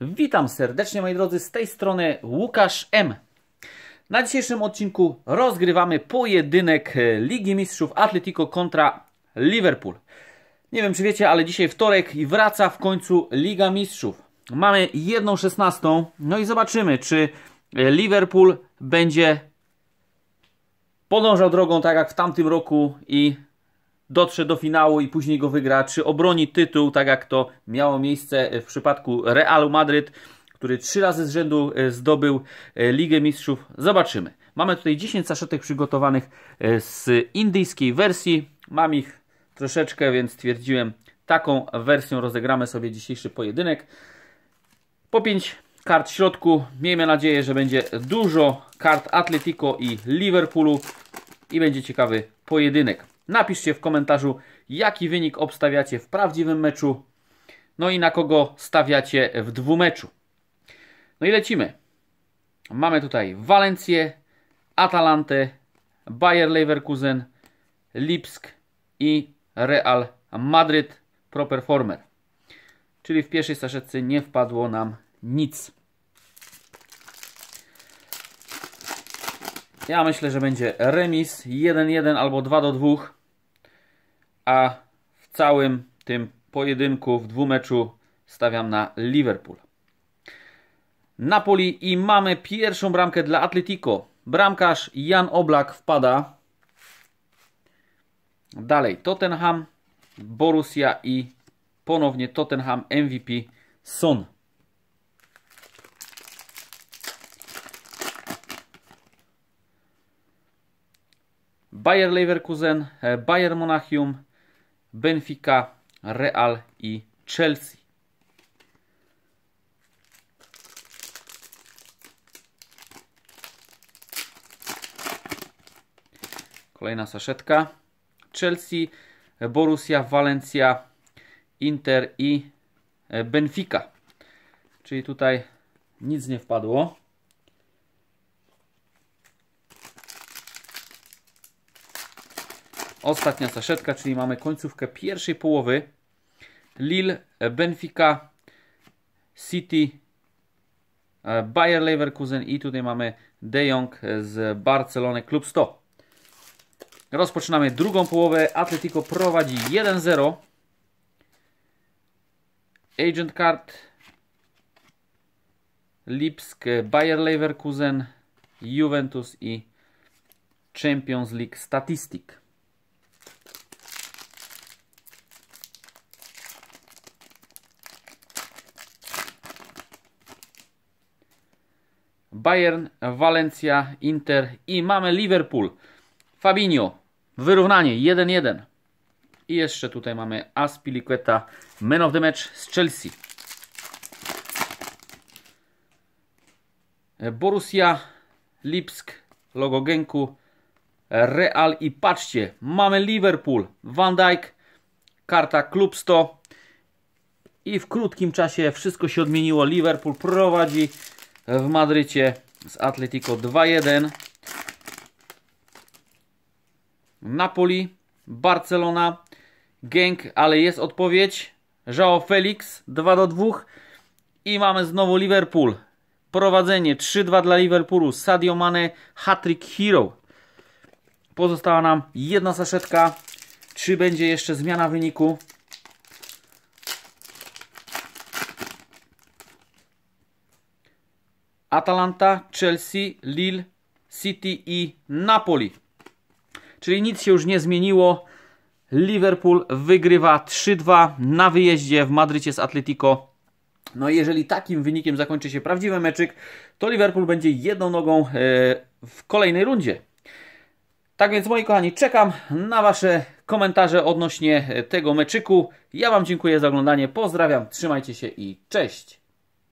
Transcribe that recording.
Witam serdecznie moi drodzy, z tej strony Łukasz M. Na dzisiejszym odcinku rozgrywamy pojedynek e, Ligi Mistrzów Atletico kontra Liverpool. Nie wiem czy wiecie, ale dzisiaj wtorek i wraca w końcu Liga Mistrzów. Mamy 1.16, no i zobaczymy czy e, Liverpool będzie podążał drogą tak jak w tamtym roku i dotrze do finału i później go wygra, czy obroni tytuł, tak jak to miało miejsce w przypadku Realu Madryt, który trzy razy z rzędu e, zdobył e, Ligę Mistrzów. Zobaczymy. Mamy tutaj 10 saszetek przygotowanych e, z indyjskiej wersji. Mam ich troszeczkę, więc stwierdziłem, taką wersją rozegramy sobie dzisiejszy pojedynek. Po 5 kart w środku. Miejmy nadzieję, że będzie dużo kart Atletico i Liverpoolu i będzie ciekawy pojedynek. Napiszcie w komentarzu, jaki wynik obstawiacie w prawdziwym meczu, no i na kogo stawiacie w dwumeczu. No i lecimy. Mamy tutaj Walencję, Atalantę, Bayer Leverkusen, Lipsk i Real Madrid Pro Performer. Czyli w pierwszej saszetce nie wpadło nam nic. Ja myślę, że będzie remis 1-1 albo 2 do 2 a w całym tym pojedynku w dwumeczu stawiam na Liverpool. Napoli i mamy pierwszą bramkę dla Atletico. Bramkarz Jan Oblak wpada. Dalej Tottenham, Borussia i ponownie Tottenham MVP Son. Bayer Leverkusen, Bayer Monachium, Benfica, Real i Chelsea. Kolejna saszetka. Chelsea, Borussia, Valencia, Inter i e, Benfica. Czyli tutaj nic nie wpadło. Ostatnia saszetka, czyli mamy końcówkę pierwszej połowy. Lille, Benfica, City, e, Bayer Leverkusen i tutaj mamy De Jong z Barcelony Klub 100. Rozpoczynamy drugą połowę. Atletico prowadzi 1-0. Agent Card Lipsk, Bayer Leverkusen, Juventus i Champions League Statistik. Bayern, Valencia, Inter i mamy Liverpool. Fabinho, wyrównanie 1-1. I jeszcze tutaj mamy Aspiliqueta, man of the match z Chelsea. Borussia, Lipsk, logo Genku, Real i patrzcie, mamy Liverpool, Van Dijk, karta Klub 100 i w krótkim czasie wszystko się odmieniło. Liverpool prowadzi w Madrycie z Atletico 2-1. Napoli, Barcelona, Genk, ale jest odpowiedź. João Felix 2-2 i mamy znowu Liverpool. Prowadzenie 3-2 dla Liverpoolu. Sadio Mane, hat-trick hero. Pozostała nam jedna saszetka. Czy będzie jeszcze zmiana wyniku? Atalanta, Chelsea, Lille, City i Napoli. Czyli nic się już nie zmieniło. Liverpool wygrywa 3-2 na wyjeździe w Madrycie z Atletico. No i jeżeli takim wynikiem zakończy się prawdziwy meczyk, to Liverpool będzie jedną nogą e, w kolejnej rundzie. Tak więc moi kochani, czekam na Wasze komentarze odnośnie e, tego meczyku. Ja Wam dziękuję za oglądanie, pozdrawiam, trzymajcie się i cześć!